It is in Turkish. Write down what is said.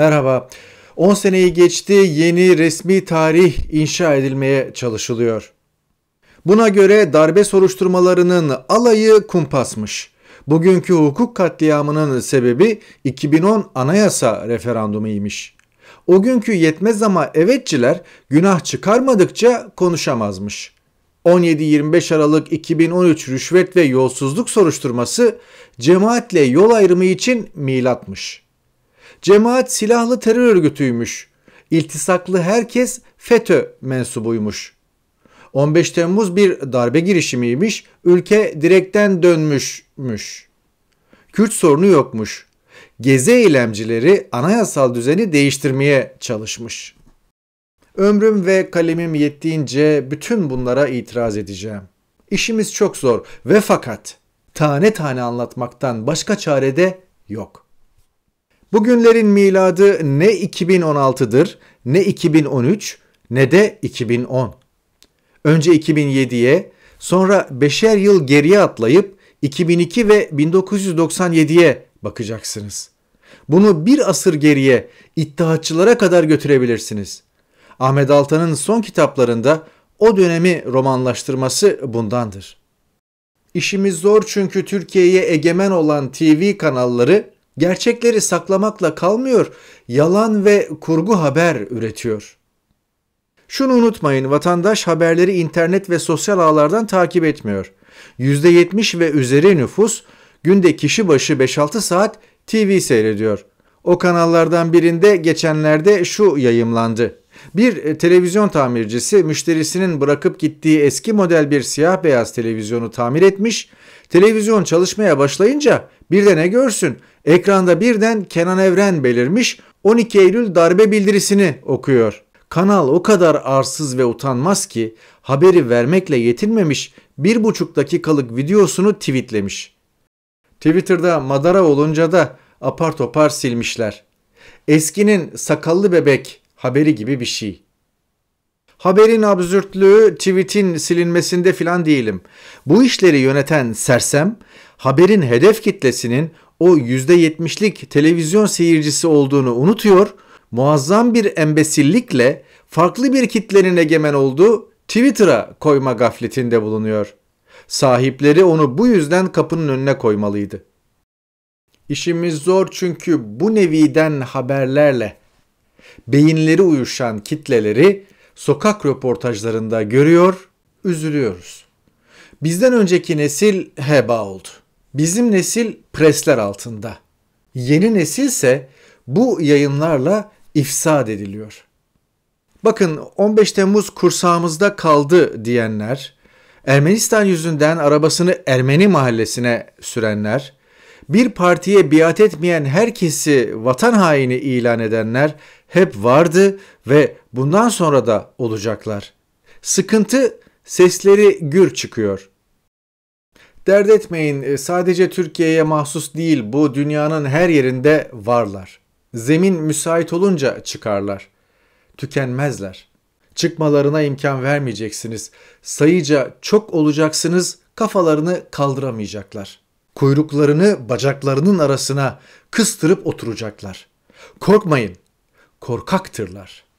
Merhaba. 10 seneyi geçti yeni resmi tarih inşa edilmeye çalışılıyor. Buna göre darbe soruşturmalarının alayı kumpasmış. Bugünkü hukuk katliamının sebebi 2010 anayasa referandumuymuş. O günkü yetmez ama evetçiler günah çıkarmadıkça konuşamazmış. 17-25 Aralık 2013 rüşvet ve yolsuzluk soruşturması cemaatle yol ayrımı için milatmış.'' Cemaat silahlı terör örgütüymüş. İltisaklı herkes FETÖ mensubuymuş. 15 Temmuz bir darbe girişimiymiş. Ülke direkten dönmüşmüş. Kürt sorunu yokmuş. Gezi eylemcileri anayasal düzeni değiştirmeye çalışmış. Ömrüm ve kalemim yettiğince bütün bunlara itiraz edeceğim. İşimiz çok zor ve fakat tane tane anlatmaktan başka çare de yok.'' Bugünlerin miladı ne 2016'dır, ne 2013, ne de 2010. Önce 2007'ye, sonra beşer yıl geriye atlayıp 2002 ve 1997'ye bakacaksınız. Bunu bir asır geriye iddiaçılara kadar götürebilirsiniz. Ahmet Altan'ın son kitaplarında o dönemi romanlaştırması bundandır. İşimiz zor çünkü Türkiye'ye egemen olan TV kanalları gerçekleri saklamakla kalmıyor, yalan ve kurgu haber üretiyor. Şunu unutmayın, vatandaş haberleri internet ve sosyal ağlardan takip etmiyor. %70 ve üzeri nüfus günde kişi başı 5-6 saat TV seyrediyor. O kanallardan birinde geçenlerde şu yayımlandı. Bir e, televizyon tamircisi müşterisinin bırakıp gittiği eski model bir siyah beyaz televizyonu tamir etmiş, televizyon çalışmaya başlayınca bir de ne görsün? Ekranda birden Kenan Evren belirmiş 12 Eylül darbe bildirisini okuyor. Kanal o kadar arsız ve utanmaz ki haberi vermekle yetinmemiş bir buçuk dakikalık videosunu tweetlemiş. Twitter'da madara olunca da apar topar silmişler. Eskinin sakallı bebek haberi gibi bir şey. Haberin absürtlüğü tweetin silinmesinde filan değilim. Bu işleri yöneten sersem haberin hedef kitlesinin o %70'lik televizyon seyircisi olduğunu unutuyor, muazzam bir embesillikle farklı bir kitlenin egemen olduğu Twitter'a koyma gafletinde bulunuyor. Sahipleri onu bu yüzden kapının önüne koymalıydı. İşimiz zor çünkü bu neviden haberlerle beyinleri uyuşan kitleleri sokak röportajlarında görüyor, üzülüyoruz. Bizden önceki nesil heba oldu. Bizim nesil presler altında. Yeni nesil ise bu yayınlarla ifsad ediliyor. Bakın 15 Temmuz kursağımızda kaldı diyenler, Ermenistan yüzünden arabasını Ermeni mahallesine sürenler, bir partiye biat etmeyen herkesi vatan haini ilan edenler hep vardı ve bundan sonra da olacaklar. Sıkıntı sesleri gür çıkıyor. Dert etmeyin e, sadece Türkiye'ye mahsus değil bu dünyanın her yerinde varlar. Zemin müsait olunca çıkarlar. Tükenmezler. Çıkmalarına imkan vermeyeceksiniz. Sayıca çok olacaksınız kafalarını kaldıramayacaklar. Kuyruklarını bacaklarının arasına kıstırıp oturacaklar. Korkmayın, korkaktırlar.''